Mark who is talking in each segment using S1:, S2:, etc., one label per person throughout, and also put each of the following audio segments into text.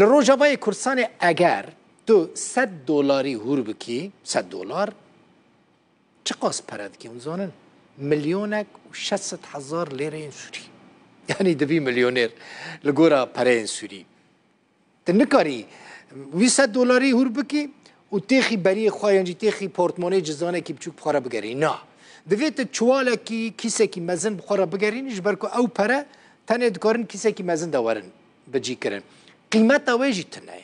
S1: لروجبای کردستان اگر تو 100 دلاری هور بکی 100 دلار چقاس پرد که زانن میلیونک و 600 هزار لیره این سوری یعنی دوی میلیونر لگورا پره این سوری تو نکاری وی 100 دلاری هور بکی و تیخی بری خواهی تیخی پورتمانه جزانه که بچوک پاره بگری نه دویت چواله کی کیسه کی مزن بخوره بگرینش برکو او پره تنه دکارن کیسه کی مزن دورن بجی کرن قیمت اوی جیتنه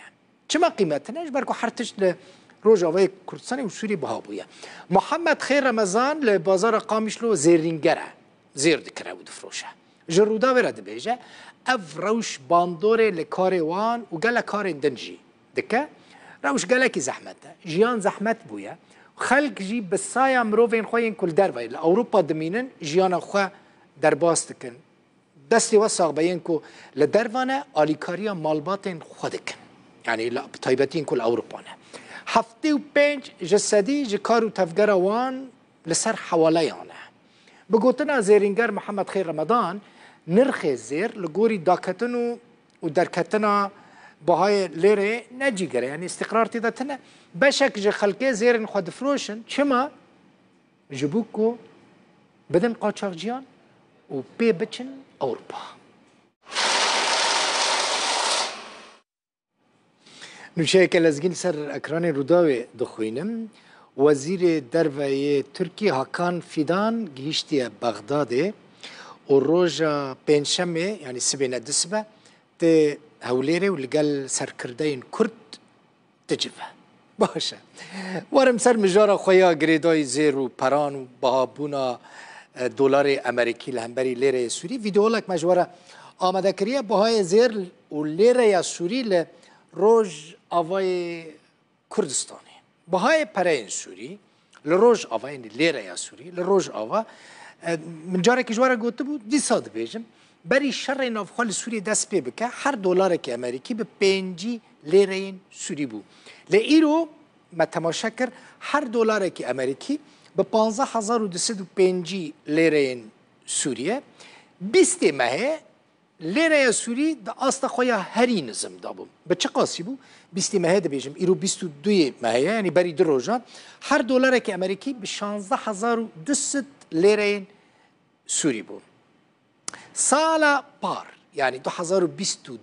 S1: چما قیمتنش برکو حرتش له روجاوی کردستان و سوری بها بویا محمد خیر رمضان له بازار قامیش لو زیرینگره زیر دکره بود فروشه جرودا ورد بیجه اف روش باندوره لکار وان و گله کار دنجی دکه روش گله کی زحمته جیان زحمت بویا خلق جی بسایا مروین خوین کل دروی لاوروپا دمینن جیان خو درباست کن دستی و ساق بین کو لدروانه آلیکاریا مالباتین خود کن یعنی تایبتین کل اوروپانه هفته و پنج جسدی جکارو تفگره وان لسر حواله یانه بگوتنا زیرینگر محمد خیر رمضان نرخ زیر لگوری داکتن و درکتنا بهای لیره نجیگره یعنی استقرار تیده تنه بشک جه خلقه زیرین خود فروشن چما جبوکو بدن قاچاقچیان OP için Avrupa. نوچەیەکە لەزگین سەر ئەکرانی ڕووداوێ دەخوێنم وەزیرێ دەرڤەیە تورکی هاکان فیدان گیشتە بەغدادێ û roja pênşemê yanî sibê ne disibe tê hewlêrê û li gel serkirdeyên Kurd dicive. Baş e. Werim ser mijara xweya girêdayî zêr û peran û bahabûna دلار امریکی لنبری لیره سوری ویدیو لک مجوره آمده کریه بهای زیر و لیره یا سوری ل روز آوای کردستانی بهای پره سوری ل روز آوای لیره یا سوری ل روز آوا من جاره که جواره گوته بود دیساد بیجم بری شر نافخال سوری دست پی بکه هر دلار که امریکی به پنجی لیره سوری بود ل ایرو ما تماشا کرد هر دلار که امریکی Be 15205 lirayên Sûriye bistê me heye lêreya Sûrî di asta xwe ya herî nizim dabû. Bi çi qasî bû? Bistê me heye dibêjim îro bîst û duyê me heye yanî berî du rojan her dolareke Amerîkî bi 16200 lêreyên Sûrî bûn. Sala par yani 2022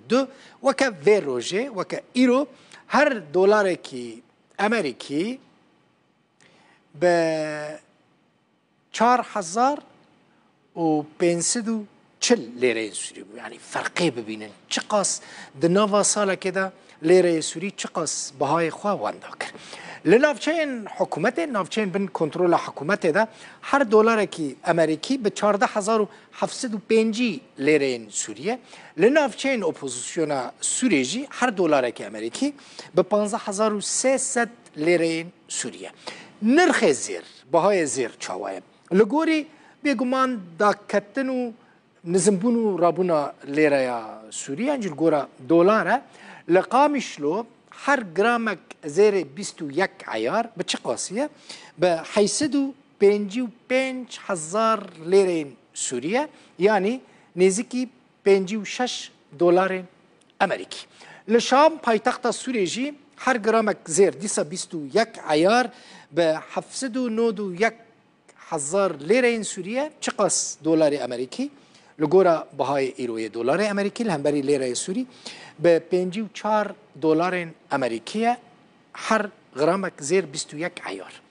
S1: weke vê rojê weke îro her dolarekî Amerîkî به چهار هزار و پینسد و چل لیره سوری بود یعنی فرقه ببینن چه قاس د نوه ساله که ده لیره سوری چه قاس بهای خواه وانده کرد لنافچین حکومت نافچین بن کنترل حکومت ده هر دلار کی امریکی به 14750 لیره سوریه لنافچین اپوزیسیون سوریجی هر دلار کی امریکی به 15300 لیره سوریه نرخ زیر بهای زیر چاوایه لګوري بیګمان دا کتنو نزمبونو رابونا لیره یا سوریه انجل ګوره دولاره لقامشلو هر جرامك زير بيستو يك عيار بتشقاسية بحيسدو بينجي وبينج هزار ليرين سوريا يعني نزيكي بينجي وشش دولارين أمريكي لشام بايتخت سوريجي حرجرام كزير ديسا بيستو يك عيار بحفسدو نودو يك حزار ليرين سوريا چقص دولار امريكي لگورا بهای ایروی دلار امریکی لهمبری لیره سوری به 54 دلار امریکی هر غرامک زیر 21 عیار